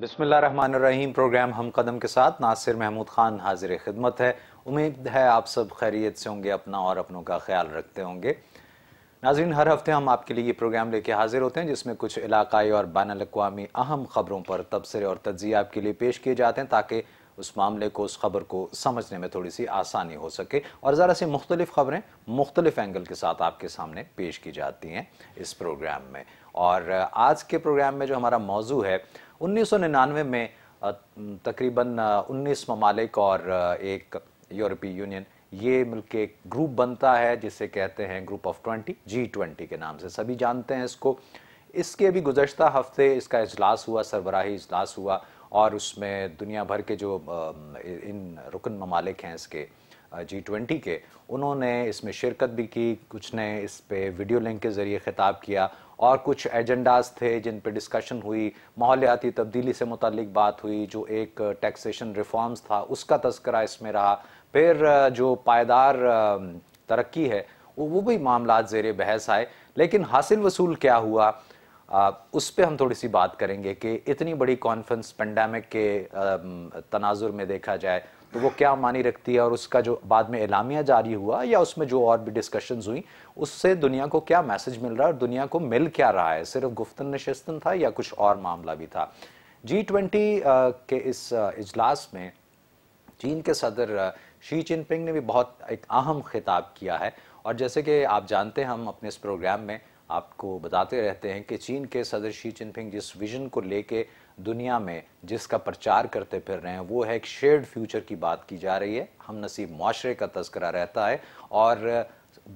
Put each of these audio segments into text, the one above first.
बिसमीम प्रोग्राम हम कदम के साथ नासिर महमूद ख़ान हाजिर खिदमत है उम्मीद है आप सब खैरियत से होंगे अपना और अपनों का ख्याल रखते होंगे नाजरीन हर हफ्ते हम आपके लिए ये प्रोग्राम लेके हाजिर होते हैं जिसमें कुछ इलाकाई और बैन अवी अहम ख़बरों पर तबसरे और तजिए आपके लिए पेश किए जाते हैं ताकि उस मामले को उस खबर को समझने में थोड़ी सी आसानी हो सके और ज़रा सी मुख्तलिफ़ ख़बरें मुख्तलिफ एंगल के साथ आपके सामने पेश की जाती हैं इस प्रोग्राम में और आज के प्रोग्राम में जो हमारा मौजू है 1999 में तकरीबन 19 ममालिक और एक यूरोपीय यूनियन ये मिल के एक ग्रुप बनता है जिसे कहते हैं group of twenty G twenty के नाम से सभी जानते हैं इसको इसके भी गुजशत हफ्ते इसका अजलास हुआ सरबराही इजलास हुआ और उसमें दुनिया भर के जो इन रुकन ममालिक हैं इसके जी ट्वेंटी के उन्होंने इसमें शिरकत भी की कुछ ने इस पर वीडियो लिंक के ज़रिए ख़िताब किया और कुछ एजेंडाज थे जिन पर डिस्कशन हुई माहौलियाती तब्दीली से मुतलिक बात हुई जो एक टैक्सेशन रिफॉर्म्स था उसका तस्करा इसमें रहा फिर जो पायदार तरक्की है वो भी मामला जेर बहस आए लेकिन हासिल वसूल क्या हुआ आ, उस पर हम थोड़ी सी बात करेंगे कि इतनी बड़ी कॉन्फ्रेंस पेंडेमिक के तनाजुर में देखा जाए तो वो क्या मानी रखती है और उसका जो बाद में एलामिया जारी हुआ या उसमें जो और भी डिस्कशंस हुई उससे दुनिया को क्या मैसेज मिल रहा है और दुनिया को मिल क्या रहा है सिर्फ गुफ्तन नशस्तन था या कुछ और मामला भी था जी ट्वेंटी के इस इजलास में चीन के सदर शी जिनपिंग ने भी बहुत एक अहम खिताब किया है और जैसे कि आप जानते हैं हम अपने इस प्रोग्राम में आपको बताते रहते हैं कि चीन के सदर शी जिनपिंग जिस विजन को लेके दुनिया में जिसका प्रचार करते फिर रहे हैं वो है एक शेयर्ड फ्यूचर की बात की जा रही है हम नसीब माशरे का तस्करा रहता है और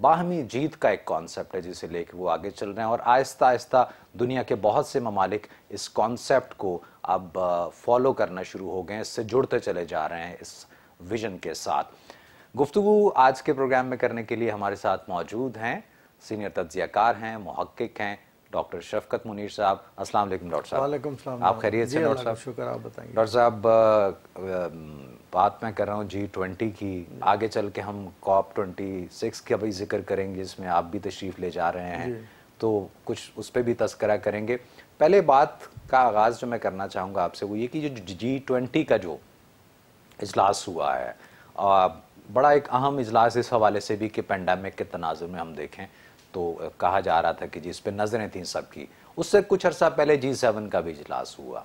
बाहमी जीत का एक कॉन्सेप्ट है जिसे लेके वो आगे चल रहे हैं और आहिस्ता आहिस्ता दुनिया के बहुत से ममालिक इस कॉन्सेप्ट को अब फॉलो करना शुरू हो गए हैं इससे जुड़ते चले जा रहे हैं इस विजन के साथ गुफ्तु आज के प्रोग्राम में करने के लिए हमारे साथ मौजूद हैं सीनियर तजियाकार हैं महक्क हैं डॉक्टर शफकत मुनीर साहब अस्सलाम वालेकुम डॉक्टर साहब आप खैरियत से डॉक्टर साहब शुक्र आप बताइए डॉक्टर साहब बात मैं कर रहा हूँ जी ट्वेंटी की आगे चल के हम कॉप ट्वेंटी सिक्स का भी जिक्र करेंगे जिसमें आप भी तशरीफ़ ले जा रहे हैं तो कुछ उस पर भी तस्करा करेंगे पहले बात का आगाज़ जो मैं करना चाहूँगा आपसे वो ये कि जो जी ट्वेंटी का जो इजलास हुआ है बड़ा एक अहम इजलास इस हवाले से भी कि पेंडामिक के तनाज में हम देखें तो कहा जा रहा था कि जिस पे नज़रें थी सबकी उससे कुछ अरसा पहले जी सेवन का भी इजलास हुआ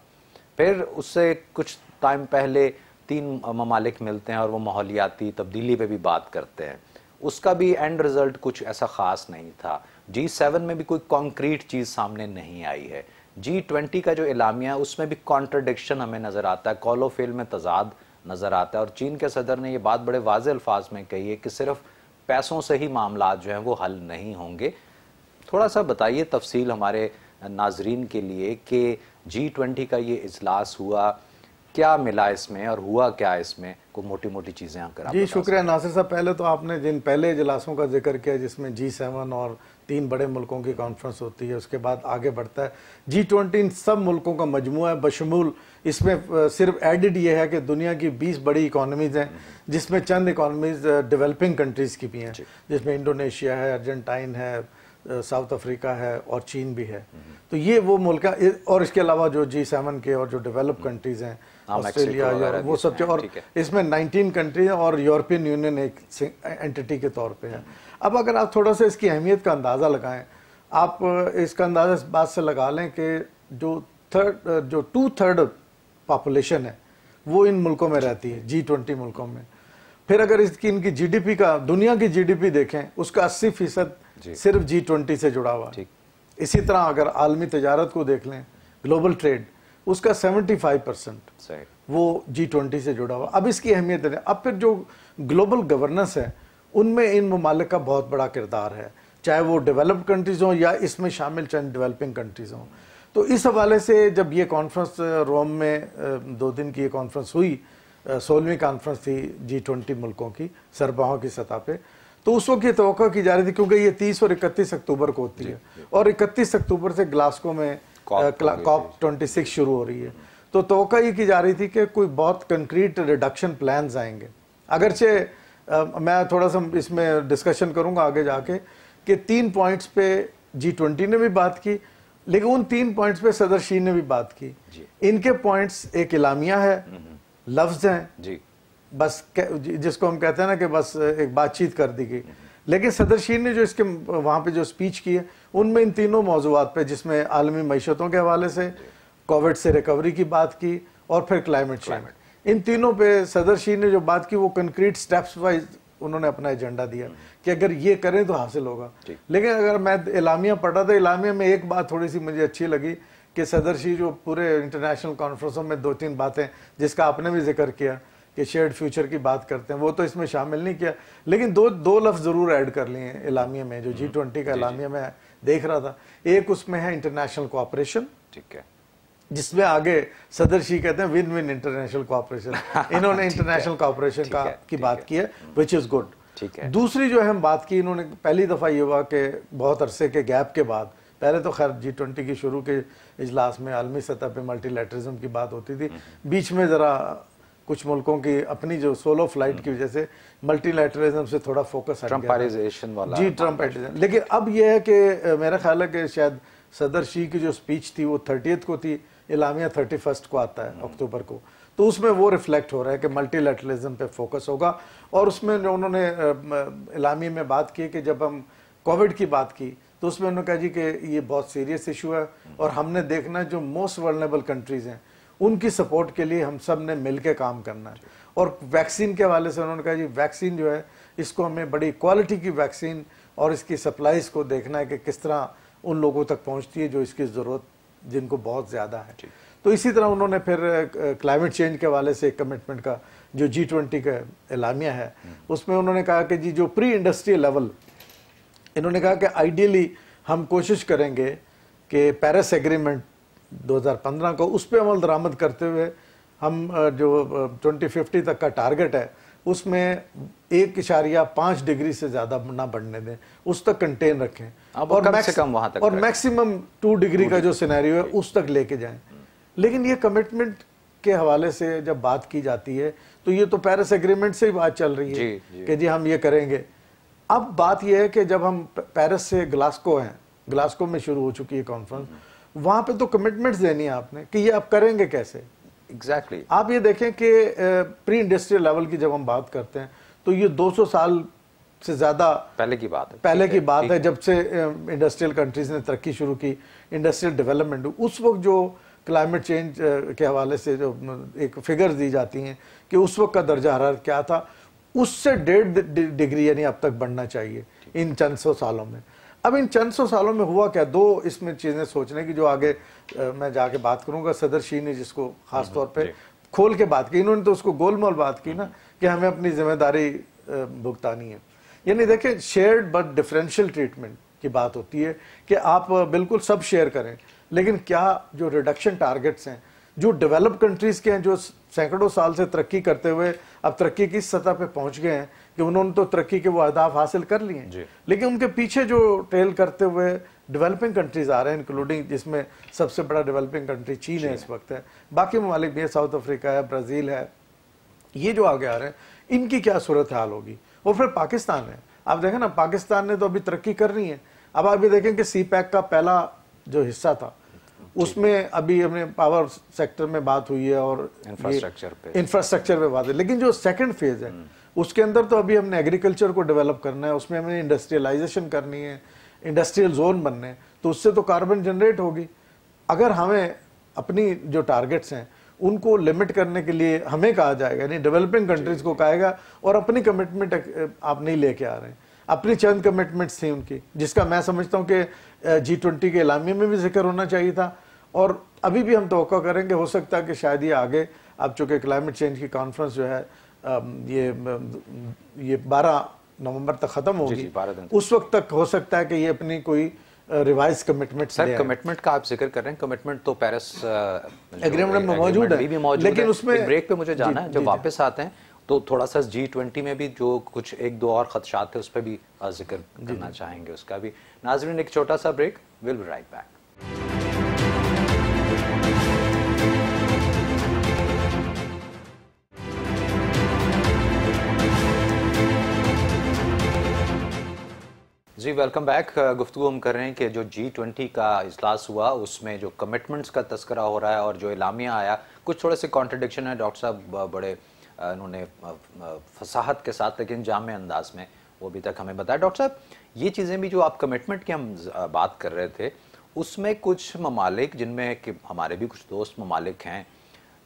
फिर उससे कुछ टाइम पहले तीन ममालिक मिलते हैं और वो माहौलियाती तब्दीली पे भी बात करते हैं उसका भी एंड रिज़ल्ट कुछ ऐसा ख़ास नहीं था जी सेवन में भी कोई कॉन्क्रीट चीज़ सामने नहीं आई है जी ट्वेंटी का जो इलामिया है उसमें भी कॉन्ट्रडिक्शन हमें नज़र आता है कॉलोफेल में तजाद नज़र आता है और चीन के सदर ने यह बात बड़े वाज अल्फाज में कही है कि सिर्फ पैसों से ही मामला जो हैं वो हल नहीं होंगे थोड़ा सा बताइए तफसील हमारे नाजरीन के लिए कि जी ट्वेंटी का ये इजलास हुआ क्या मिला इसमें और हुआ क्या इसमें को मोटी मोटी चीज़ें करा जी शुक्रिया नासिर साहब पहले तो आपने जिन पहले इजलासों का जिक्र किया जिसमें जी सेवन और तीन बड़े मुल्कों की कॉन्फ्रेंस होती है उसके बाद आगे बढ़ता है जी ट्वेंटी इन सब मुल्कों का मजमू है बशमूल इसमें सिर्फ एडिड ये है कि दुनिया की 20 बड़ी इकानमीज़ हैं जिसमें चंद इकॉनमीज़ डेवलपिंग कंट्रीज़ की भी हैं जिसमें इंडोनेशिया है अर्जेंटाइन है साउथ अफ्रीका है और चीन भी है हम्म। तो ये वो मुल्क और इसके अलावा जो जी सेवन के और जो डेवलप कंट्रीज हम्म। हैं ऑस्ट्रेलिया हाँ, वो सब और इसमें 19 कंट्री हैं और यूरोपियन यूनियन एक एंटिटी के तौर पे है हम्म। अब अगर आप थोड़ा सा इसकी अहमियत का अंदाज़ा लगाएं आप इसका अंदाज़ा इस बात से लगा लें कि जो थर्ड जो टू थर्ड पॉपुलेशन है वो इन मुल्कों में रहती है जी ट्वेंटी मुल्कों में फिर अगर इसकी इनकी जीडीपी का दुनिया की जीडीपी देखें उसका अस्सी फीसद सिर्फ जी ट्वेंटी से जुड़ा हुआ है इसी तरह अगर आलमी तजारत को देख लें ग्लोबल ट्रेड उसका सेवेंटी फाइव परसेंट वो जी ट्वेंटी से जुड़ा हुआ अब इसकी अहमियत है अब फिर जो ग्लोबल गवर्नेंस है उनमें इन ममालिक का बहुत बड़ा किरदार है चाहे वो डेवलप्ड कंट्रीज़ हों या इसमें शामिल चंद डेवलपिंग कंट्रीज़ हों तो इस हवाले से जब ये कॉन्फ्रेंस रोम में दो दिन की ये कॉन्फ्रेंस हुई सोलहवीं कॉन्फ्रेंस थी जी ट्वेंटी मुल्कों की सरबाहों की सतह पे तो उस वक्त ये तो की जा रही थी क्योंकि ये तीस और इकतीस अक्टूबर को होती है और इकतीस अक्टूबर से ग्लास्को में कॉप ट्वेंटी सिक्स शुरू हो रही है तो तो ये की जा रही थी कि कोई बहुत कंक्रीट रिडक्शन प्लान्स आएंगे अगरचे मैं थोड़ा सा इसमें डिस्कशन करूंगा आगे जाके कि तीन पॉइंट्स पे जी ट्वेंटी ने भी बात की लेकिन उन तीन पॉइंट्स पे सदर शीन ने भी बात की इनके पॉइंट्स एक इलामिया है हम्म, हम्म। लफ्ज हैं जी बस जिसको हम कहते हैं ना कि बस एक बातचीत कर दी गई लेकिन सदर शीन ने जो इसके वहाँ पे जो स्पीच की है उनमें इन तीनों मौजूद पे जिसमें आलमी मीशतों के हवाले से कोविड से रिकवरी की बात की और फिर क्लाइमेट चेंज इन तीनों पे सदर शी ने जो बात की वो कंक्रीट स्टेप्स वाइज उन्होंने अपना एजेंडा दिया कि अगर ये करें तो हासिल होगा लेकिन अगर मैं इलामिया पढ़ा था इलामिया में एक बात थोड़ी सी मुझे अच्छी लगी कि सदर शी जो पूरे इंटरनेशनल कॉन्फ्रेंसों में दो तीन बातें जिसका आपने भी जिक्र किया कि शेयर्ड फ्यूचर की बात करते हैं वो तो इसमें शामिल नहीं किया लेकिन दो दो लफ्ज़ ज़रूर ऐड कर लिए हैं इलामिया में जो हम्म। जी ट्वेंटी का इलामिया में देख रहा था एक उसमें है इंटरनेशनल कोऑपरेशन ठीक है जिसमें आगे सदर शी कहते हैं विन विन इंटरनेशनल कॉपरेशन इन्होंने इंटरनेशनल कॉपरेशन का की बात की है विच इज़ गुड ठीक है दूसरी जो है हम बात की इन्होंने पहली दफ़ा ये हुआ कि बहुत अरसे के गैप के बाद पहले तो खैर जी ट्वेंटी की शुरू के इजलास में आलमी सतह पर मल्टीलेटरिज्म की बात होती थी हम्म। बीच में ज़रा कुछ मुल्कों की अपनी जो सोलो फ्लाइट की हम्म। वजह से मल्टीलेटरिज्म से थोड़ा फोकस वाला जी ट्रम्प लेकिन अब यह है कि मेरा ख्याल है कि शायद सदर शी की जो स्पीच थी वो थर्टियथ को थी इलामिया थर्टी फर्स्ट को आता है अक्टूबर को तो उसमें वो रिफ्लेक्ट हो रहा है कि मल्टीलेटरलिज्म पे फोकस होगा और उसमें उन्होंने इलामी में बात की कि जब हम कोविड की बात की तो उसमें उन्होंने कहा जी कि ये बहुत सीरियस इशू है और हमने देखना है जो मोस्ट वर्नेबल कंट्रीज़ हैं उनकी सपोर्ट के लिए हम सब ने मिल के काम करना है और वैक्सीन के हवाले से उन्होंने कहा जी वैक्सीन जो है इसको हमें बड़ी क्वालिटी की वैक्सीन और इसकी सप्लाईज को देखना है कि किस तरह उन लोगों तक पहुंचती है जो इसकी ज़रूरत जिनको बहुत ज़्यादा है तो इसी तरह उन्होंने फिर क्लाइमेट चेंज के वाले से कमिटमेंट का जो जी ट्वेंटी का एलामिया है हम्म। उसमें उन्होंने कहा कि जी जो प्री इंडस्ट्रियल लेवल इन्होंने कहा कि आइडियली हम कोशिश करेंगे कि पेरिस एग्रीमेंट 2015 को उस पर अमल दरामद करते हुए हम जो 2050 तक का टारगेट है उसमें एक इशारिया पांच डिग्री से ज़्यादा ना बढ़ने दें उस तक कंटेन रखें और कम से कम वहां तक और मैक्सिमम टू डिग्री का जो सिनेरियो है उस तक लेके जाएं हम्म। लेकिन ये कमिटमेंट के हवाले से जब बात की जाती है तो ये तो पेरिस एग्रीमेंट से ही बात चल रही है जी, जी। कि जी हम ये करेंगे अब बात यह है कि जब हम पेरिस से ग्लास्को हैं ग्लास्को में शुरू हो चुकी है कॉन्फ्रेंस हम्म। वहाँ पे तो कमिटमेंट्स देनी है आपने कि ये आप करेंगे कैसे एग्जैक्टली exactly. आप ये देखें कि प्री इंडस्ट्रियल लेवल की जब हम बात करते हैं तो ये 200 साल से ज़्यादा पहले की बात है पहले की बात है जब से इंडस्ट्रियल कंट्रीज ने तरक्की शुरू की इंडस्ट्रियल डेवलपमेंट उस वक्त जो क्लाइमेट चेंज के हवाले से जो एक फिगर्स दी जाती हैं कि उस वक्त का दर्जा हरारत क्या था उससे डेढ़ डिग्री यानी अब तक बढ़ना चाहिए इन चंद सौ सालों में अब इन चंद सौ सालों में हुआ क्या दो इसमें चीज़ें सोचने की जो आगे आ, मैं जाके बात करूंगा सदर शी ने जिसको खास तौर पे खोल के बात की इन्होंने तो उसको गोलमोल बात की ना हम्म। कि हमें अपनी जिम्मेदारी भुगतानी है यानी देखें शेयर्ड बट डिफरेंशियल ट्रीटमेंट की बात होती है कि आप बिल्कुल सब शेयर करें लेकिन क्या जो रिडक्शन टारगेट्स हैं जो डेवलप कंट्रीज़ के हैं जो सैकड़ों साल से तरक्की करते हुए अब तरक्की किस सतह पे पहुंच गए हैं कि उन्होंने तो तरक्की के वो अहदाफ हासिल कर लिए लेकिन उनके पीछे जो ट्रेल करते हुए डेवलपिंग कंट्रीज आ रहे हैं इंक्लूडिंग जिसमें सबसे बड़ा डेवलपिंग कंट्री चीन है इस वक्त है बाकी ममालिक भी है साउथ अफ्रीका है ब्राज़ील है ये जो आगे आ रहे हैं इनकी क्या सूरत हाल होगी और फिर पाकिस्तान है आप देखें ना पाकिस्तान ने तो अभी तरक्की कर रही है अब आप ये देखें कि सी पैक का पहला जो हिस्सा था उसमें अभी हमने पावर सेक्टर में बात हुई है और इंफ्रास्ट्रक्चर पे इंफ्रास्ट्रक्चर पे बात है लेकिन जो सेकंड फेज है हम्म। उसके अंदर तो अभी हमने एग्रीकल्चर को डेवलप करना है उसमें हमें इंडस्ट्रियलाइजेशन करनी है इंडस्ट्रियल जोन बनने तो उससे तो कार्बन जनरेट होगी अगर हमें अपनी जो टारगेट्स हैं उनको लिमिट करने के लिए हमें कहा जाएगा यानी डेवलपिंग कंट्रीज को कहेगा और अपनी कमिटमेंट आप नहीं लेके आ रहे हैं अपनी चंद कमिटमेंट्स थी उनकी जिसका मैं समझता हूँ कि जी ट्वेंटी के इलामी में भी जिक्र होना चाहिए था और अभी भी हम तो करेंगे हो सकता है कि शायद ये आगे अब चूँकि क्लाइमेट चेंज की कॉन्फ्रेंस जो है ये ये 12 नवंबर तक खत्म होगी उस वक्त तक हो सकता है कि ये अपनी कोई रिवाइज कमिटमेंट सर कमिटमेंट का आप जिक्र कर रहे हैं कमिटमेंट तो पेरिस एग्रीमेंट में मौजूद है भी मौजूद लेकिन उसमें ब्रेक पे मुझे जाना है जब वापस आते हैं तो थोड़ा सा जी ट्वेंटी में भी जो कुछ एक दो और खदशात थे उस पर भी जिक्र करना चाहेंगे उसका भी नाजरीन एक छोटा सा break will be right back जी वेलकम बैक गुफ्तु हम कर रहे हैं कि जो जी ट्वेंटी का अजलास हुआ उसमें जो कमिटमेंट्स का तस्करा हो रहा है और जो इलामिया आया कुछ थोड़े से कॉन्ट्रडिक्शन है डॉक्टर साहब बड़े उन्होंने फसाहत के साथ लेकिन जाम अंदाज में वो अभी तक हमें बताया डॉक्टर साहब ये चीज़ें भी जो आप कमिटमेंट की हम बात कर रहे थे उसमें कुछ ममालिक जिनमें कि हमारे भी कुछ दोस्त ममालिक हैं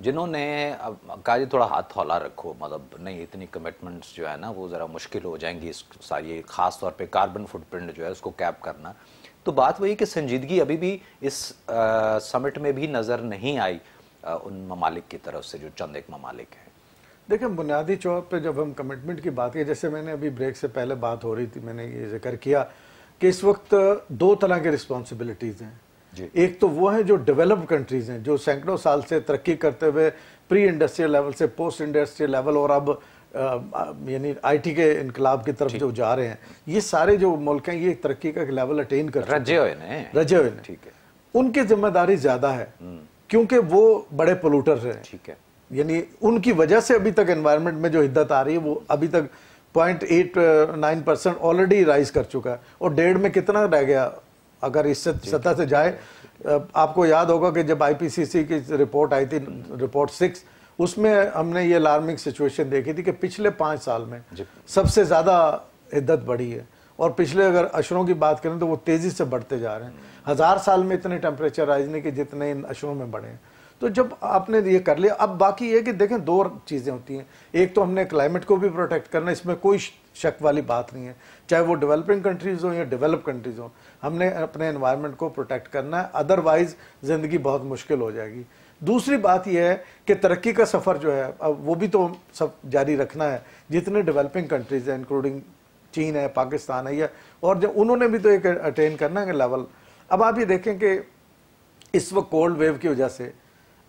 जिन्होंने कहा जी थोड़ा हाथ हौला रखो मतलब नहीं इतनी कमिटमेंट्स जो है ना वो ज़रा मुश्किल हो जाएंगी इस सारी ख़ास तौर पे कार्बन फुटप्रिंट जो है उसको कैप करना तो बात वही कि संजीदगी अभी भी इस समिट में भी नज़र नहीं आई आ, उन ममालिक की तरफ से जो चंद एक ममालिक हैं देखिए बुनियादी चौक पर जब हम कमिटमेंट की बात की जैसे मैंने अभी ब्रेक से पहले बात हो रही थी मैंने ये जिक्र किया कि इस वक्त दो तरह के रिस्पॉन्सिबिलिटीज़ हैं एक तो वो हैं जो डेवलप्ड कंट्रीज हैं जो सैकड़ों साल से तरक्की करते हुए प्री इंडस्ट्रियल लेवल से पोस्ट इंडस्ट्रियल लेवल और अब यानी आईटी के इनकलाब की तरफ जो जा रहे हैं ये सारे जो मुल्क हैं ये तरक्की का लेवल अटेन कर रजे हुए रजे हुए ठीक है उनकी जिम्मेदारी ज्यादा है हम्म। क्योंकि वो बड़े पोलूटर हैं ठीक है यानी उनकी वजह से अभी तक एनवायरमेंट में जो हिद्दत आ रही है वो अभी तक point eight nine percent already rise कर चुका है और डेढ़ में कितना रह गया अगर इस सतह से जाए आपको याद होगा कि जब आईपीसीसी की रिपोर्ट आई थी रिपोर्ट सिक्स उसमें हमने ये अलार्मिंग सिचुएशन देखी थी कि पिछले पाँच साल में सबसे ज़्यादा हिद्दत बढ़ी है और पिछले अगर अशरों की बात करें तो वो तेज़ी से बढ़ते जा रहे हैं हज़ार साल में इतने टेम्परेचर राइज नहीं कि जितने इन अशरों में बढ़े हैं तो जब आपने ये कर लिया अब बाकी ये कि देखें दो चीज़ें होती हैं एक तो हमने क्लाइमेट को भी प्रोटेक्ट करना इसमें कोई शक वाली बात नहीं है चाहे वो डेवलपिंग कंट्रीज़ हो या डेवलप कंट्रीज़ हों हमने अपने एनवायरनमेंट को प्रोटेक्ट करना है अदरवाइज़ ज़िंदगी बहुत मुश्किल हो जाएगी दूसरी बात यह है कि तरक्की का सफ़र जो है अब वो भी तो सब जारी रखना है जितने डेवलपिंग कंट्रीज़ हैं इंक्लूडिंग चीन है पाकिस्तान है या और जो उन्होंने भी तो एक अटेन करना है लेवल अब आप ये देखें कि इस वक्त कोल्ड वेव की वजह से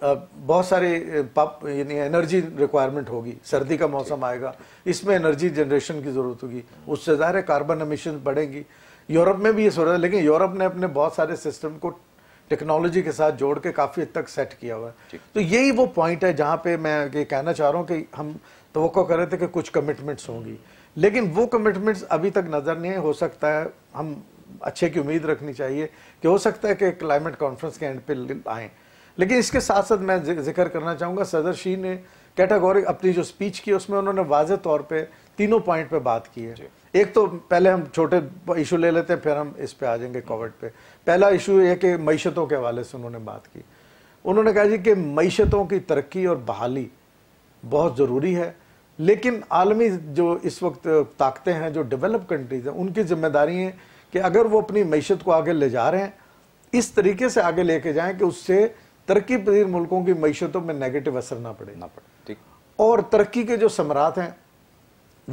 बहुत सारे पप यानी एनर्जी रिक्वायरमेंट होगी सर्दी का मौसम आएगा इसमें एनर्जी जनरेशन की ज़रूरत होगी उससे ज़ाहिर है कार्बन एमिशन बढ़ेंगी यूरोप में भी ये सोच रहा है लेकिन यूरोप ने अपने बहुत सारे सिस्टम को टेक्नोलॉजी के साथ जोड़ के काफ़ी हद तक सेट किया हुआ है तो यही वो पॉइंट है जहाँ पे मैं ये कहना चाह रहा हूँ कि हम तो कर रहे थे कि कुछ कमिटमेंट्स होंगी लेकिन वो कमिटमेंट्स अभी तक नज़र नहीं हो सकता है हम अच्छे की उम्मीद रखनी चाहिए कि हो सकता है कि क्लाइमेट कॉन्फ्रेंस के एंड पे आएँ लेकिन इसके साथ साथ मैं जिक्र करना चाहूँगा सदर शी ने कैटागोरिक अपनी जो स्पीच की उसमें उन्होंने वाज तौर पर तीनों पॉइंट पर बात की है एक तो पहले हम छोटे इशू ले लेते हैं फिर हम इस पर आ जाएंगे कोविड पे पहला इशू ये कि मीशतों के हवाले से उन्होंने बात की उन्होंने कहा जी कि मीशतों की तरक्की और बहाली बहुत ज़रूरी है लेकिन आलमी जो इस वक्त ताकतें हैं जो डेवलप कंट्रीज़ हैं उनकी जिम्मेदारी है कि अगर वो अपनी मीशत को आगे ले जा रहे हैं इस तरीके से आगे लेके जाएं कि उससे तरक्की पदीर मुल्कों की मीशतों में नेगेटिव असर ना पड़े ना पड़े ठीक और तरक्की के जो सम्राट हैं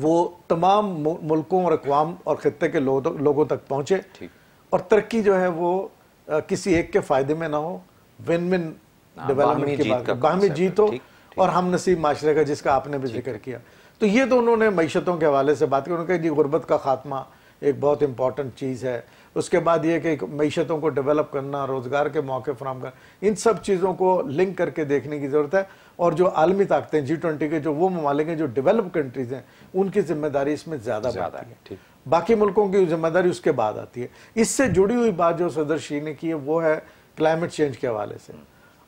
वो तमाम मुल्कों और अकवाम और ख़त्े के लो, लोगों तक पहुँचे ठीक और तरक्की जो है वो आ, किसी एक के फ़ायदे में ना हो विन विन डेवलपमेंट की बात बाहमी जीत हो और हम नसीब माशरे का जिसका आपने भी जिक्र किया तो ये तो उन्होंने मीशतों के हवाले से बात की उन्होंने कहा जी गुर्बत का खात्मा एक बहुत इंपॉर्टेंट चीज़ है उसके बाद ये कि मीशतों को डेवलप करना रोज़गार के मौके फ्राहम करना इन सब चीज़ों को लिंक करके देखने की ज़रूरत है और जो आलमी ताकतें जी ट्वेंटी के जो वो ममालिक हैं जो डेवलप कंट्रीज़ हैं उनकी जिम्मेदारी इसमें ज़्यादा ज़्यादा है ठीक बाकी मुल्कों की जिम्मेदारी उसके बाद आती है इससे जुड़ी हुई बात जो सदर शी ने की है वो है क्लाइमेट चेंज के हवाले से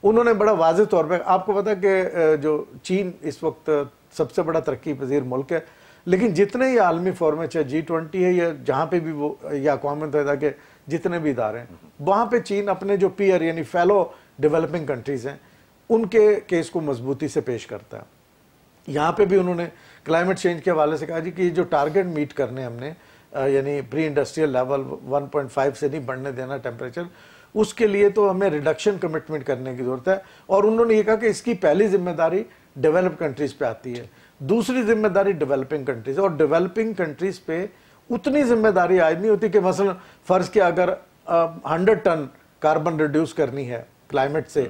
उन्होंने बड़ा वाज तौर पर आपको पता कि जो चीन इस वक्त सबसे बड़ा तरक्की पजीर मुल्क है लेकिन जितने ही आलमी फॉर्मेट चाहे जी ट्वेंटी है या जहाँ पे भी वो या अकवा मुतहदा के जितने भी इदारे हैं वहाँ पे चीन अपने जो पीयर यानी फेलो डेवलपिंग कंट्रीज़ हैं उनके केस को मजबूती से पेश करता है यहाँ पे भी उन्होंने क्लाइमेट चेंज के हवाले से कहा जी कि जो टारगेट मीट करने हमने यानी प्री इंडस्ट्रियल लेवल 1.5 से नहीं बढ़ने देना टेम्परेचर उसके लिए तो हमें रिडक्शन कमिटमेंट करने की ज़रूरत है और उन्होंने ये कहा कि इसकी पहली जिम्मेदारी डेवलप कंट्रीज़ पे आती है दूसरी जिम्मेदारी डेवलपिंग कंट्रीज और डेवलपिंग कंट्रीज पे उतनी जिम्मेदारी आज नहीं होती कि मसल फर्ज के अगर हंड्रेड टन कार्बन रिड्यूस करनी है क्लाइमेट से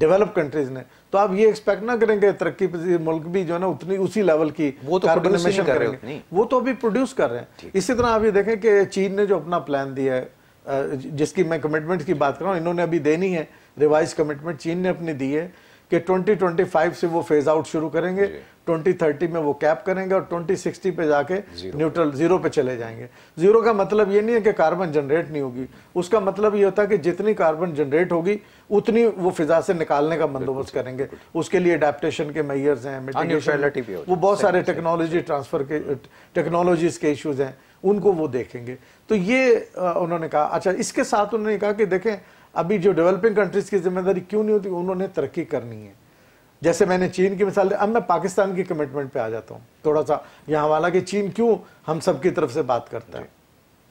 डेवलप हम्म। कंट्रीज ने तो आप ये एक्सपेक्ट ना करेंगे तरक्की मुल्क भी जो है ना उतनी उसी लेवल की वो तो कार्बन एमिशन कर हैं वो तो अभी प्रोड्यूस कर रहे हैं इसी तरह आप ये देखें कि चीन ने जो अपना प्लान दिया है जिसकी मैं कमिटमेंट की बात कर रहा हूँ इन्होंने अभी देनी है रिवाइज कमिटमेंट चीन ने अपनी दी है कि 2025 से वो फेज आउट शुरू करेंगे 2030 में वो कैप करेंगे और 2060 पे जाके न्यूट्रल जीरो पे चले जाएंगे जीरो का मतलब ये नहीं है कि कार्बन जनरेट नहीं होगी उसका मतलब ये होता है कि जितनी कार्बन जनरेट होगी उतनी वो फिजा से निकालने का बंदोबस्त करेंगे उसके लिए अडेप्टेशन के मैयर्स हैं वो बहुत सारे टेक्नोलॉजी ट्रांसफर के टेक्नोलॉजीज के इश्यूज हैं उनको वो देखेंगे तो ये उन्होंने कहा अच्छा इसके साथ उन्होंने कहा कि देखें अभी जो डेवलपिंग कंट्रीज़ की जिम्मेदारी क्यों नहीं होती उन्होंने तरक्की करनी है जैसे मैंने चीन की मिसाल अब मैं पाकिस्तान की कमिटमेंट पे आ जाता हूँ थोड़ा सा यहाँ हालांकि चीन क्यों हम सब की तरफ से बात करता है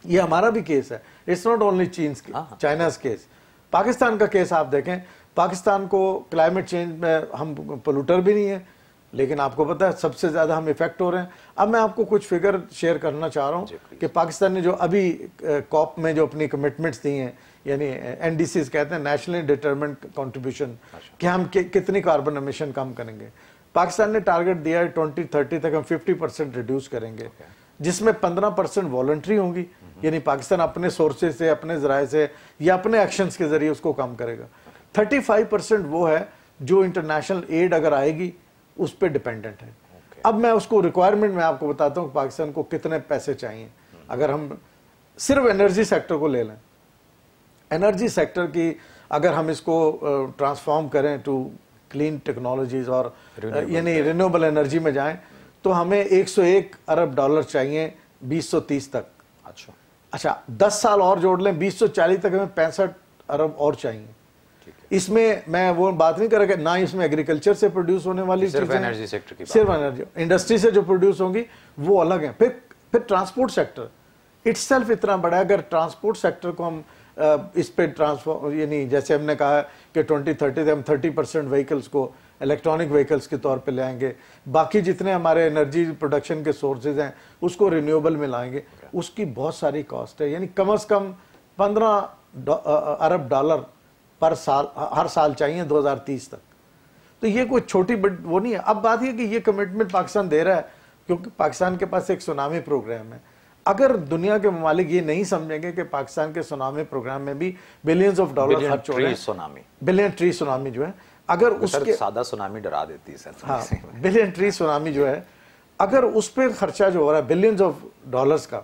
ये हमारा भी केस है इट्स नॉट ओनली चीन चाइनाज केस पाकिस्तान का केस आप देखें पाकिस्तान को क्लाइमेट चेंज में हम पोलूटर भी नहीं है लेकिन आपको पता है सबसे ज़्यादा हम इफेक्ट हो रहे हैं अब मैं आपको कुछ फिगर शेयर करना चाह रहा हूँ कि पाकिस्तान ने जो अभी कॉप में जो अपनी कमिटमेंट्स दी हैं यानी एनडीसी कहते हैं नेशनली डिटर्मेंट कॉन्ट्रीब्यूशन कि हम कि, कितनी कार्बन एमिशन कम करेंगे पाकिस्तान ने टारगेट दिया है ट्वेंटी थर्टी तक हम फिफ्टी परसेंट रिड्यूस करेंगे जिसमें पंद्रह परसेंट वॉलंट्री होंगी हम्म। यानी पाकिस्तान अपने सोर्सेज से अपने जराए से या अपने एक्शंस के जरिए उसको कम करेगा थर्टी फाइव परसेंट वो है जो इंटरनेशनल एड अगर आएगी उस पर डिपेंडेंट है okay. अब मैं उसको रिक्वायरमेंट में आपको बताता हूँ पाकिस्तान को कितने पैसे चाहिए हम्म। अगर हम सिर्फ एनर्जी सेक्टर को ले लें एनर्जी सेक्टर की अगर हम इसको ट्रांसफॉर्म करें टू क्लीन टेक्नोलॉजीज और यानी रिन्यूएबल एनर्जी में जाएं तो हमें 101 अरब डॉलर चाहिए 2030 तक अच्छा अच्छा 10 साल और जोड़ लें 2040 तक हमें पैंसठ अरब और चाहिए इसमें मैं वो बात नहीं रहा ना इसमें एग्रीकल्चर से प्रोड्यूस होने वाली सिर्फ एनर्जी सेक्टर की सिर्फ एनर्जी इंडस्ट्री से जो प्रोड्यूस होंगी वो अलग है फिर फिर ट्रांसपोर्ट सेक्टर इट्स इतना बड़ा है अगर ट्रांसपोर्ट सेक्टर को हम इस पर ट्रांसफॉर्म यानी जैसे हमने कहा कि ट्वेंटी थर्टी से हम थर्टी परसेंट व्हीकल्स को इलेक्ट्रॉनिक व्हीकल्स के तौर पे लाएंगे बाकी जितने हमारे एनर्जी प्रोडक्शन के सोर्सेज हैं उसको रिन्यूएबल में लाएंगे उसकी बहुत सारी कॉस्ट है यानी कम अज़ कम पंद्रह अरब डॉलर पर साल हर साल चाहिए 2030 तक तो ये कोई छोटी बट वो नहीं है अब बात यह कि ये कमिटमेंट पाकिस्तान दे रहा है क्योंकि पाकिस्तान के पास एक सुनामी प्रोग्राम है अगर दुनिया के ममालिक ये नहीं समझेंगे कि पाकिस्तान के सुनामी प्रोग्राम में भी बिलियंस ऑफ डॉलर खर्च हो रहे हैं सुनामी बिलियन ट्री सुनामी जो है अगर उसके सादा सुनामी डरा देती है सर हाँ बिलियन ट्री सुनामी जो है अगर उस पर खर्चा जो हो रहा है बिलियंस ऑफ डॉलर्स का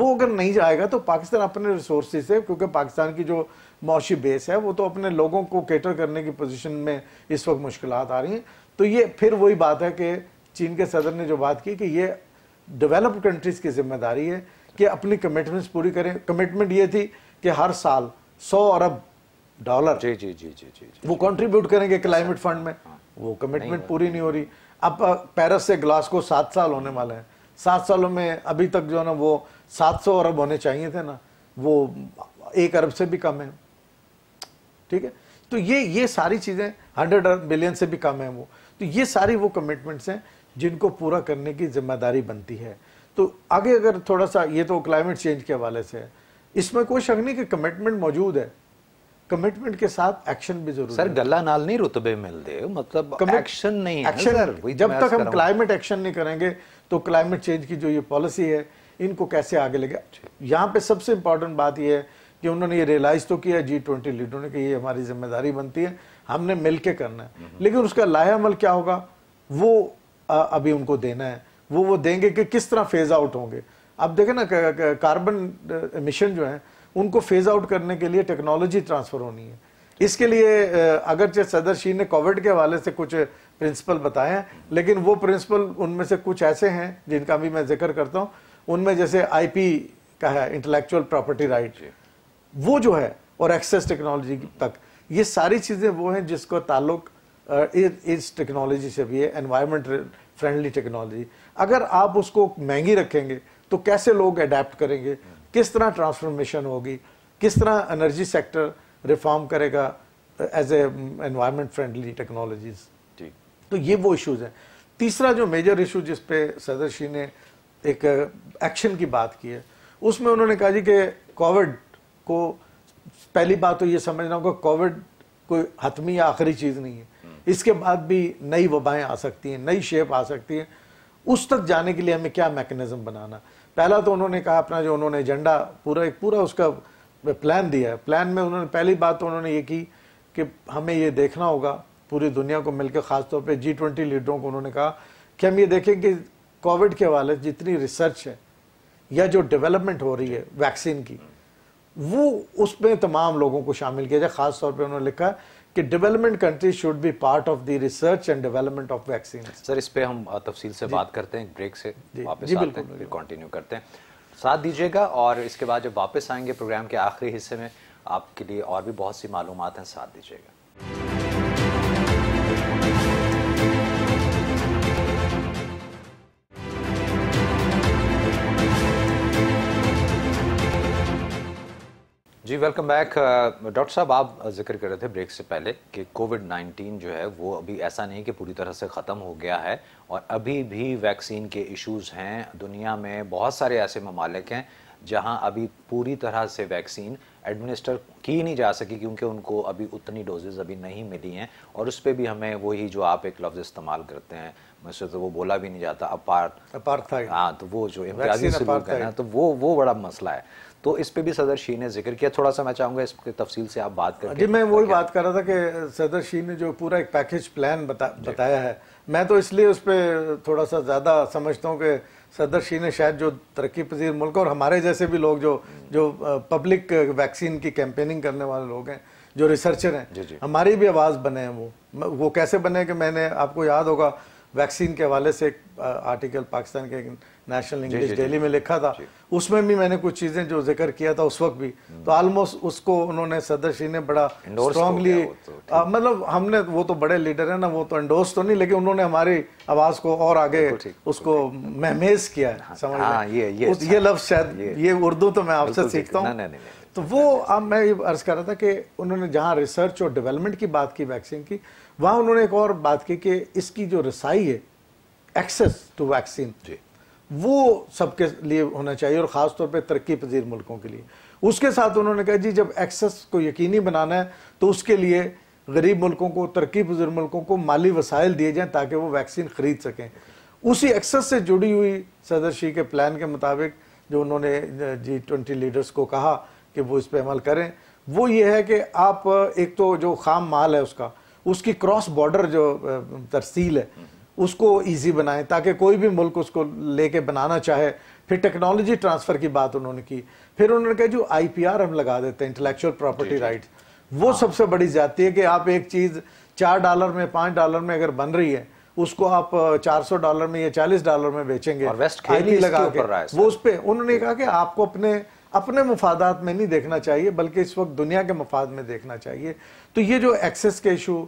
वो अगर नहीं जाएगा तो पाकिस्तान अपने रिसोर्सेज से क्योंकि पाकिस्तान की जो मुशी बेस है वो तो अपने लोगों को कैटर करने की पोजिशन में इस वक्त मुश्किल आ रही हैं तो ये फिर वही बात है कि चीन के सदर ने जो बात की कि ये डेवलप्ड कंट्रीज़ की जिम्मेदारी है कि अपनी कमिटमेंट्स पूरी करें कमिटमेंट ये थी कि हर साल सौ अरब डॉलर जी जी जी जी जी वो कंट्रीब्यूट करेंगे क्लाइमेट अच्छा। फंड में हाँ। वो कमिटमेंट पूरी नहीं हो रही अब पेरिस से ग्लासगो सात साल होने वाले हैं सात सालों में अभी तक जो है ना वो सात सौ अरब होने चाहिए थे ना वो एक अरब से भी कम है ठीक है तो ये ये सारी चीज़ें हंड्रेड बिलियन से भी कम है वो तो ये सारी वो कमिटमेंट्स हैं जिनको पूरा करने की जिम्मेदारी बनती है तो आगे अगर थोड़ा सा ये तो क्लाइमेट चेंज के हवाले से है इसमें कोई शक नहीं कि कमिटमेंट मौजूद है कमिटमेंट के साथ एक्शन भी जरूर सर गला नाल नहीं रुतबे मिलते मतलब एक्शन नहीं एक्शन है तो जब तक हम क्लाइमेट एक्शन नहीं करेंगे तो क्लाइमेट चेंज की जो ये पॉलिसी है इनको कैसे आगे लेगा यहाँ पे सबसे इंपॉर्टेंट बात यह है कि उन्होंने ये रियलाइज तो किया जी ट्वेंटी लीडरों ने कि ये हमारी जिम्मेदारी बनती है हमने मिल करना है हम्म। लेकिन उसका लाया अमल क्या होगा वो अभी उनको देना है वो वो देंगे कि किस तरह फेज आउट होंगे अब देखें ना कार्बन मिशन जो है उनको फेज आउट करने के लिए टेक्नोलॉजी ट्रांसफर होनी है इसके लिए अगरचे सदर शीन ने कोविड के हवाले से कुछ प्रिंसिपल बताए हैं लेकिन वो प्रिंसिपल उनमें से कुछ ऐसे हैं जिनका भी मैं जिक्र करता हूँ उनमें जैसे आईपी का है इंटेलेक्चुअल प्रॉपर्टी राइट वो जो है और एक्सेस टेक्नोलॉजी तक ये सारी चीज़ें वो हैं जिसको ताल्लुक इस टेक्नोलॉजी से भी है एनवायरमेंट फ्रेंडली टेक्नोलॉजी अगर आप उसको महंगी रखेंगे तो कैसे लोग अडेप्ट करेंगे किस तरह ट्रांसफॉर्मेशन होगी किस तरह एनर्जी सेक्टर रिफॉर्म करेगा as a environment friendly technologies ठीक तो ये वो इश्यूज हैं तीसरा जो मेजर इशू जिस पे शी ने एक एक्शन की बात की है उसमें उन्होंने कहा जी कि कोविड को पहली बात तो ये समझना होगा कोविड कोई हतमी या आखिरी चीज़ नहीं है इसके बाद भी नई वबाएँ आ सकती हैं नई शेप आ सकती हैं उस तक जाने के लिए हमें क्या मैकेनिज्म बनाना पहला तो उन्होंने कहा अपना जो उन्होंने एजेंडा पूरा एक पूरा उसका प्लान दिया है प्लान में उन्होंने पहली बात तो उन्होंने ये की कि हमें ये देखना होगा पूरी दुनिया को मिलकर खासतौर पर जी ट्वेंटी लीडरों को उन्होंने कहा कि हम ये देखें कि कोविड के हवाले जितनी रिसर्च है या जो डेवलपमेंट हो रही है वैक्सीन की वो उसमें तमाम लोगों को शामिल किया जाए खासतौर पर उन्होंने लिखा कि development country should be part of the research and development of vaccine sir इस पे हम तफसील से बात करते हैं ब्रेक से वापस आते हैं फिर कंटिन्यू करते हैं साथ दीजिएगा और इसके बाद जब वापस आएंगे प्रोग्राम के आखिरी हिस्से में आपके लिए और भी बहुत सी मालूम हैं साथ दीजिएगा जी वेलकम बैक डॉक्टर साहब आप uh, जिक्र कर रहे थे ब्रेक से पहले कि कोविड 19 जो है वो अभी ऐसा नहीं कि पूरी तरह से ख़त्म हो गया है और अभी भी वैक्सीन के इश्यूज हैं दुनिया में बहुत सारे ऐसे ममालिक हैं जहां अभी पूरी तरह से वैक्सीन एडमिनिस्टर की नहीं जा सकी क्योंकि उनको अभी उतनी डोजेज अभी नहीं मिली हैं और उस पर भी हमें वही जो आप एक लफ्ज़ इस्तेमाल करते हैं मुझसे तो वो बोला भी नहीं जाता अपार्ट था हाँ तो वो जो इम्तियाजी सलूक है ना तो वो वो बड़ा मसला है तो इस पे भी सदर शी ने जिक्र किया थोड़ा सा मैं चाहूँगा इसके तफसील से आप बात करें जी मैं वही बात कर रहा था कि सदर शी ने जो पूरा एक पैकेज प्लान बता बताया है मैं तो इसलिए उस पर थोड़ा सा ज़्यादा समझता हूँ कि सदर शी ने शायद जो तरक्की पजीर मुल्क और हमारे जैसे भी लोग जो जो पब्लिक वैक्सीन की कैंपेनिंग करने वाले लोग हैं जो रिसर्चर हैं हमारी भी आवाज़ बने हैं वो वो कैसे बने कि मैंने आपको याद होगा वैक्सीन के हवाले से एक आर्टिकल पाकिस्तान के नेशनल इंग्लिश डेली में लिखा था उसमें भी मैंने कुछ चीज़ें जो जिक्र किया था उस वक्त भी हम्म। तो ऑलमोस्ट उसको उन्होंने सदर श्री ने बड़ा स्ट्रांगली तो मतलब हमने वो तो बड़े लीडर है ना वो तो एंडोर्स तो नहीं लेकिन उन्होंने हमारी आवाज़ को और आगे उसको महमेज किया है हाँ, समझ हाँ, ये ये, अच्छा। ये लफ्ज़ शायद ये उर्दू तो मैं आपसे सीखता हूँ तो वो अब मैं ये अर्ज़ कर रहा था कि उन्होंने जहाँ रिसर्च और डेवलपमेंट की बात की वैक्सीन की वहाँ उन्होंने एक और बात की कि इसकी जो रसाई है एक्सेस टू वैक्सीन वो सबके लिए होना चाहिए और ख़ास तौर पर तरक्की पजीर मुल्कों के लिए उसके साथ उन्होंने कहा जी जब एक्सेस को यकीनी बनाना है तो उसके लिए गरीब मुल्कों को तरक्की पजीर मुल्कों को माली वसाइल दिए जाएँ ताकि वो वैक्सीन ख़रीद सकें उसी एक्सेस से जुड़ी हुई सदर शी के प्लान के मुताबिक जो उन्होंने जी ट्वेंटी लीडर्स को कहा कि वो इस पर अमल करें वो ये है कि आप एक तो जो खाम माल है उसका उसकी क्रॉस बॉर्डर जो तरसील है उसको ईजी बनाएं ताकि कोई भी मुल्क उसको लेके बनाना चाहे फिर टेक्नोलॉजी ट्रांसफ़र की बात उन्होंने की फिर उन्होंने कहा जो आईपीआर हम लगा देते हैं इंटेलेक्चुअल प्रॉपर्टी राइट वो हाँ। सबसे बड़ी जाती है कि आप एक चीज़ चार डॉलर में पाँच डॉलर में अगर बन रही है उसको आप 400 डॉलर में या 40 डॉलर में बेचेंगे और वेस्ट लगा के वो उस पर उन्होंने कहा कि आपको अपने अपने मफादात में नहीं देखना चाहिए बल्कि इस वक्त दुनिया के मफाद में देखना चाहिए तो ये जो एक्सेस के इशू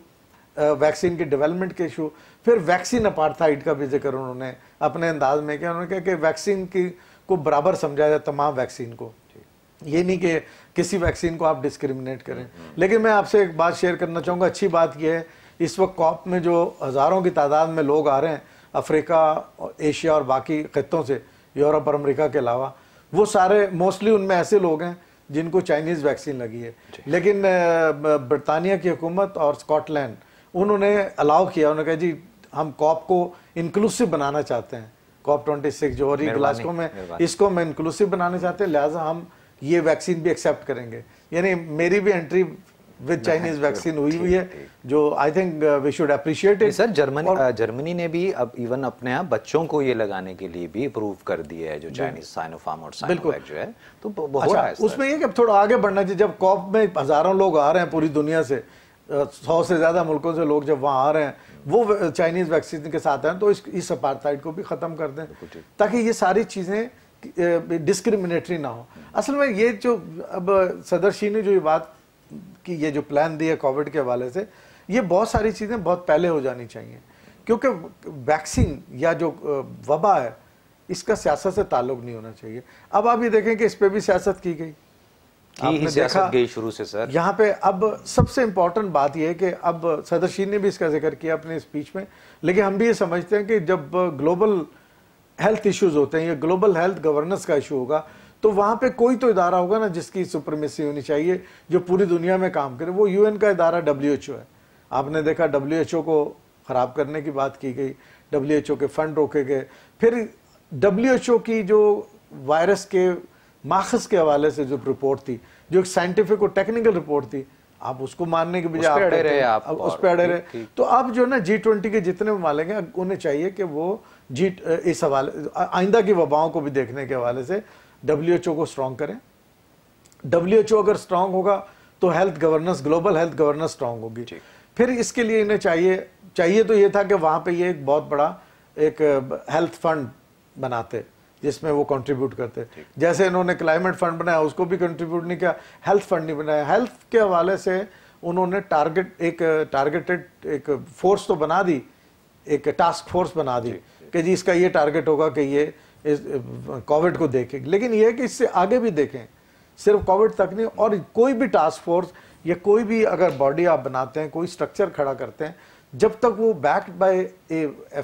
वैक्सीन के डेवलपमेंट के इशू फिर वैक्सीन अपार्थाइड का भी जिक्र उन्होंने अपने अंदाज में किया उन्होंने कहा कि वैक्सीन की को बराबर समझा जाए तमाम वैक्सीन को ये नहीं कि किसी वैक्सीन को आप डिस्क्रिमिनेट करें हम्म, हम्म। लेकिन मैं आपसे एक बात शेयर करना चाहूँगा अच्छी बात यह है इस वक्त कॉप में जो हज़ारों की तादाद में लोग आ रहे हैं अफ्रीका एशिया और बाकी खत्ों से यूरोप और अमरीका के अलावा वो सारे मोस्टली उनमें ऐसे लोग हैं जिनको चाइनीज़ वैक्सीन लगी है लेकिन बरतानिया की हुकूमत और स्कॉटलैंड उन्होंने अलाउ किया उन्होंने कहा जी हम कॉप को इंक्लूसिव बनाना चाहते हैं कॉप ट्वेंटी सिक्स जो और ग्लास्को में इसको हम इंक्लूसिव बनाना चाहते हैं लिहाजा हम ये वैक्सीन भी एक्सेप्ट करेंगे यानी मेरी भी एंट्री विद चाइनीज वैक्सीन हुई हुई है जो I think we should appreciate it sir Germany Germany ने भी अब इवन अपने आप बच्चों को ये लगाने के लिए भी अप्रूव कर दिया है जो चाइनीज साइनोफार्म और बिल्कुल जो है तो बहुत अच्छा, है उसमें ये कि अब थोड़ा आगे बढ़ना चाहिए जब कॉप में हजारों लोग आ रहे हैं पूरी दुनिया से सौ से ज़्यादा मुल्कों से लोग जब वहाँ आ रहे हैं वो चाइनीज़ वैक्सीन के साथ आए तो इस इस अपार्थाइड को भी ख़त्म कर दें ताकि ये सारी चीज़ें डिस्क्रिमिनेटरी ना हो असल में ये जो अब सदर शी ने जो ये बात की ये जो प्लान दी है कोविड के हवाले से ये बहुत सारी चीज़ें बहुत पहले हो जानी चाहिए क्योंकि वैक्सीन या जो वबा है इसका सियासत से ताल्लुक नहीं होना चाहिए अब आप ये देखें कि इस पर भी सियासत की गई शुरू से सर यहाँ पे अब सबसे इम्पोर्टेंट बात यह है कि अब सदरशीन ने भी इसका जिक्र किया अपने स्पीच में लेकिन हम भी ये समझते हैं कि जब ग्लोबल हेल्थ इश्यूज होते हैं या ग्लोबल हेल्थ गवर्नेंस का इशू होगा तो वहाँ पे कोई तो इदारा होगा ना जिसकी सुप्रमेसी होनी चाहिए जो पूरी दुनिया में काम करे वो यूएन का इदारा डब्ल्यू है आपने देखा डब्ल्यू को ख़राब करने की बात की गई डब्ल्यू के फंड रोके गए फिर डब्ल्यू की जो वायरस के माखज के हवाले से जो रिपोर्ट थी जो एक साइंटिफिक और टेक्निकल रिपोर्ट थी आप उसको मानने के बजाय अड़े रहे आप उस पर अड़े रहे तो अब जो है ना जी ट्वेंटी के जितने मालिक हैं उन्हें चाहिए कि वो जी इस हवाले आइंदा की वबाओं को भी देखने के हवाले से डब्ल्यू एच ओ को स्ट्रॉन्ग करें डब्ल्यू एच ओ अगर स्ट्रांग होगा तो health governance global health governance strong होगी फिर इसके लिए इन्हें चाहिए चाहिए तो ये था कि वहाँ पर ये एक बहुत बड़ा एक हेल्थ फंड बनाते जिसमें वो कंट्रीब्यूट करते जैसे इन्होंने क्लाइमेट फंड बनाया उसको भी कंट्रीब्यूट नहीं किया हेल्थ फंड नहीं बनाया हेल्थ के हवाले से उन्होंने टारगेट एक टारगेटेड एक फोर्स तो बना दी एक टास्क फोर्स बना दी कि जी इसका ये टारगेट होगा कि ये कोविड को देखें लेकिन ये कि इससे आगे भी देखें सिर्फ कोविड तक नहीं और कोई भी टास्क फोर्स या कोई भी अगर बॉडी आप बनाते हैं कोई स्ट्रक्चर खड़ा करते हैं जब तक वो backed by a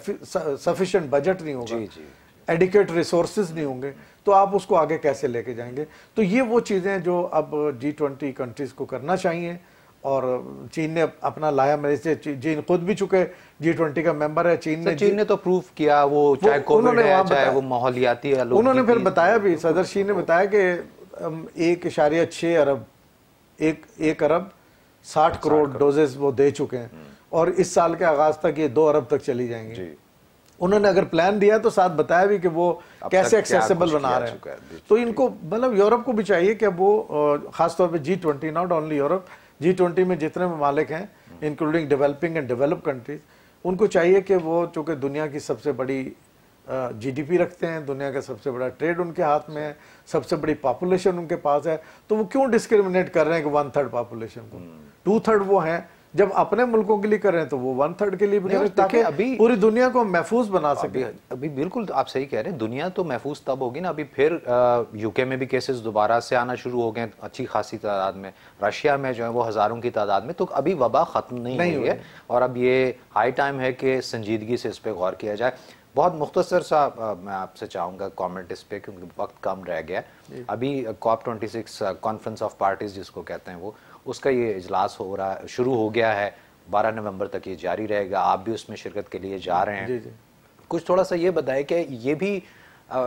sufficient budget नहीं होगा जी, जी। एडिकेट रिसोर्सेज नहीं होंगे तो आप उसको आगे कैसे लेके जाएंगे तो ये वो चीज़ें जो अब जी ट्वेंटी कंट्रीज़ को करना चाहिए और चीन ने अपना लाया मेरे से चीन खुद भी चुके जी ट्वेंटी का मेंबर है चीन ने चीन ने तो प्रूफ किया वो चाहे उन्होंने है चाहे वो माहौलियाती है उन्होंने फिर बताया भी सदर शी तो। ने बताया कि एक इशारिया छः अरब एक एक अरब साठ करोड़ डोजेस वो दे चुके हैं हम्म। और इस साल के आगाज तक ये दो अरब तक चली जाएंगी उन्होंने अगर प्लान दिया तो साथ बताया भी कि वो कैसे एक्सेसिबल बना रहे हैं तो इनको मतलब यूरोप को भी चाहिए कि वो खासतौर पर G twenty not only Europe G twenty में जितने ममालिक हैं including developing and develop countries उनको चाहिए कि वो चूँकि दुनिया की सबसे बड़ी जीडीपी रखते हैं दुनिया का सबसे बड़ा ट्रेड उनके हाथ में है सबसे बड़ी पॉपुलेशन उनके पास है तो वो क्यों डिस्क्रिमिनेट कर रहे हैं कि वन थर्ड पॉपुलेशन को टू हम्म। थर्ड वो हैं जब अपने मुल्कों के लिए कर रहे हैं तो वो वन थर्ड के लिए भी करें ताकि अभी पूरी दुनिया को महफूज बना सके अभी बिल्कुल आप सही कह रहे हैं दुनिया तो महफूज तब होगी ना अभी फिर यूके में भी केसेस दोबारा से आना शुरू हो गए अच्छी खासी तादाद में रशिया में जो है वो हज़ारों की तादाद में तो अभी वबा ख़त्म नहीं, नहीं हुई है और अब ये हाई टाइम है कि संजीदगी से इस पर गौर किया जाए बहुत मुख्तसर सा मैं आपसे चाहूँगा कॉमेंट इस पर क्योंकि वक्त कम रह गया अभी COP twenty six conference of parties जिसको कहते हैं वो उसका ये इजलास हो रहा है शुरू हो गया है बारह नवंबर तक ये जारी रहेगा आप भी उसमें शिरकत के लिए जा रहे हैं जी जी कुछ थोड़ा सा ये बताए कि ये भी आ,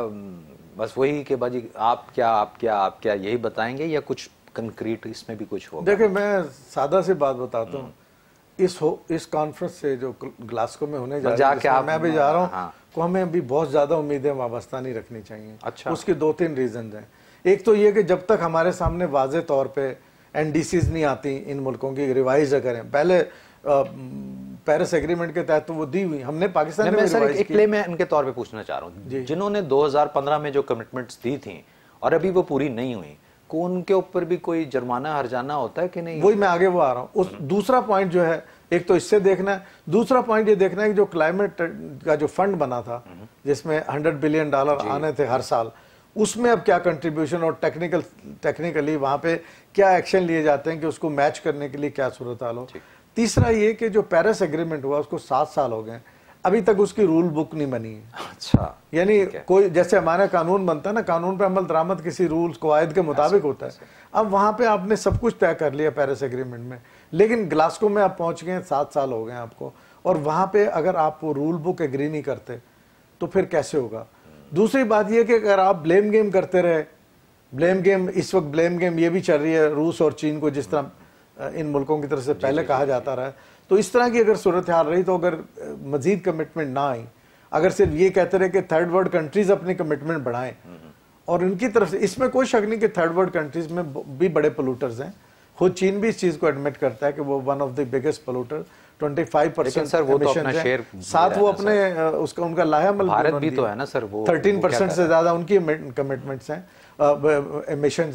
बस वही कि बाजी आप क्या आप क्या आप क्या यही बताएंगे या कुछ कंक्रीट इसमें भी कुछ होगा देखिए मैं सादा से बात बताता हूँ हम्म। इस हो इस कॉन्फ्रेंस से जो ग्लास्को में होने जा रहा है मैं भी जा रहा हूँ हाँ। को तो हमें अभी बहुत ज़्यादा उम्मीदें वाबस्ता नहीं रखनी चाहिए अच्छा उसके दो तीन रीज़न हैं एक तो ये कि जब तक हमारे सामने वाज तौर पर एन नहीं आती इन मुल्कों की रिवाइज अगर करें पहले पेरिस एग्रीमेंट के तहत तो वो दी हुई हमने पाकिस्तान में सर एक प्ले में उनके तौर पे पूछना चाह रहा हूँ जिन्होंने 2015 में जो कमिटमेंट्स दी थी और अभी वो पूरी नहीं हुई को उनके ऊपर भी कोई जुर्माना हरजाना होता है कि नहीं वही मैं आगे वो आ रहा हूँ उस हम्म। दूसरा पॉइंट जो है एक तो इससे देखना है दूसरा पॉइंट ये देखना है कि जो क्लाइमेट का जो फंड बना था हम्म। जिसमें हंड्रेड बिलियन डॉलर आने थे हर साल उसमें अब क्या कंट्रीब्यूशन और टेक्निकल टेक्निकली वहाँ पे क्या एक्शन लिए जाते हैं कि उसको मैच करने के लिए क्या सूरत हाल हो तीसरा ये कि जो पेरिस एग्रीमेंट हुआ उसको सात साल हो गए अभी तक उसकी रूल बुक नहीं बनी है अच्छा यानी कोई जैसे हमारा कानून बनता है ना कानून पे अमल दरामद किसी रूल्स कवायद के मुताबिक होता है अब वहाँ पे आपने सब कुछ तय कर लिया पेरिस एग्रीमेंट में लेकिन ग्लास्को में आप पहुँच गए सात साल हो गए आपको और वहाँ पे अगर आप वो रूल बुक एग्री नहीं करते तो फिर कैसे होगा दूसरी बात यह कि अगर आप ब्लेम गेम करते रहे ब्लेम गेम इस वक्त ब्लेम गेम ये भी चल रही है रूस और चीन को जिस तरह इन मुल्कों की तरफ से पहले कहा जाता रहा है तो इस तरह की अगर सूरत हाल रही तो अगर मजीद कमिटमेंट ना आई अगर सिर्फ ये कहते रहे कि थर्ड वर्ल्ड कंट्रीज अपनी कमिटमेंट बढ़ाएं हम्म, हम्म। और उनकी तरफ से इसमें कोई शक नहीं कि थर्ड वर्ल्ड कंट्रीज में भी बड़े पोलूटर्स हैं खुद चीन भी इस चीज़ को एडमिट करता है कि वो one of the biggest polluter twenty five percent sir वो तो अपना शेयर साथ वो अपने उसका उनका लाया भारत भी तो है ना सर वो थर्टीन परसेंट से ज्यादा उनकी कमिटमेंट्स हैं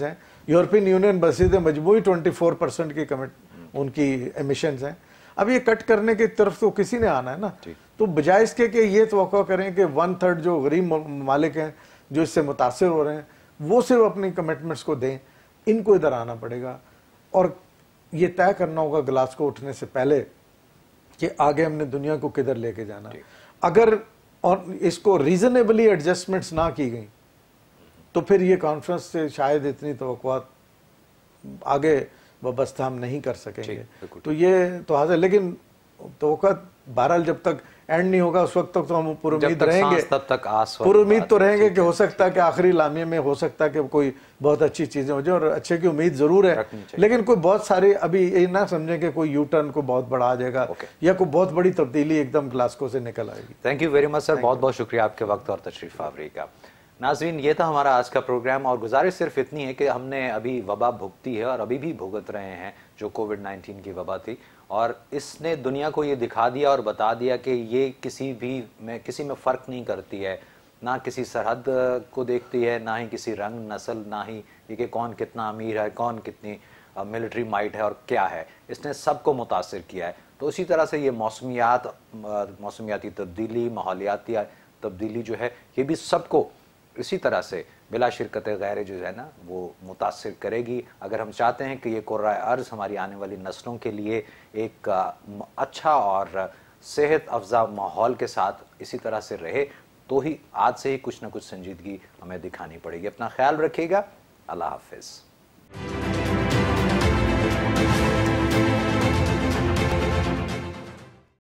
हैं यूरोपियन यूनियन बसीद मजमू ट्वेंटी फोर परसेंट की कमिट उनकी एमिशन हैं अब ये कट करने की तरफ तो किसी ने आना है ना तो बजाय इसके कि ये तो करें कि वन थर्ड जो गरीब मालिक हैं जो इससे मुतासर हो रहे हैं वो सिर्फ अपनी कमिटमेंट्स को दें इनको इधर आना पड़ेगा और ये तय करना होगा ग्लास को उठने से पहले कि आगे हमने दुनिया को किधर लेके जाना अगर और इसको रीजनेबली एडजस्टमेंट्स ना की गई तो फिर ये कॉन्फ्रेंस से शायद इतनी तो आगे वबस्था हम नहीं कर सकेंगे तो ये तो हाजिर लेकिन तो बहरहाल जब तक एंड नहीं होगा उस वक्त तक तो हम पुरुद रहेंगे तब तक पुरुद तो रहेंगे कि हो सकता है कि आखिरी लामिया में हो सकता है कि कोई बहुत अच्छी चीज़ें हो जाए और अच्छे की उम्मीद ज़रूर है लेकिन कोई बहुत सारे अभी ये ना समझें कि कोई यू टर्न को बहुत बड़ा आ जाएगा या कोई बहुत बड़ी तब्दीली एकदम ग्लास्को से निकल आएगी thank you very much sir बहुत बहुत शुक्रिया आपके वक्त और तशरीफ आवरी का नाजरीन ये था हमारा आज का प्रोग्राम और गुजारिश सिर्फ इतनी है कि हमने अभी वबा भुगती है और अभी भी भुगत रहे हैं जो कोविड नाइन्टीन की वबा थी और इसने दुनिया को ये दिखा दिया और बता दिया कि ये किसी भी में किसी में फ़र्क नहीं करती है ना किसी सरहद को देखती है ना ही किसी रंग नस्ल ना ही ये कि कौन कितना अमीर है कौन कितनी मिलिट्री माइट है और क्या है इसने सबको मुतासर किया है तो उसी तरह से ये मौसमियात मौसमियाती तब्दीली माहौलियाती तब्दीली जो है ये भी सबको इसी तरह से बिला शिरकत गैर जो है ना वो मुतासर करेगी अगर हम चाहते हैं कि ये कुर्रा अर्ज़ हमारी आने वाली नस्लों के लिए एक अच्छा और सेहत अफजा माहौल के साथ इसी तरह से रहे तो ही आज से ही कुछ ना कुछ संजीदगी हमें दिखानी पड़ेगी अपना ख्याल रखिएगा अल्लाह हाफिज़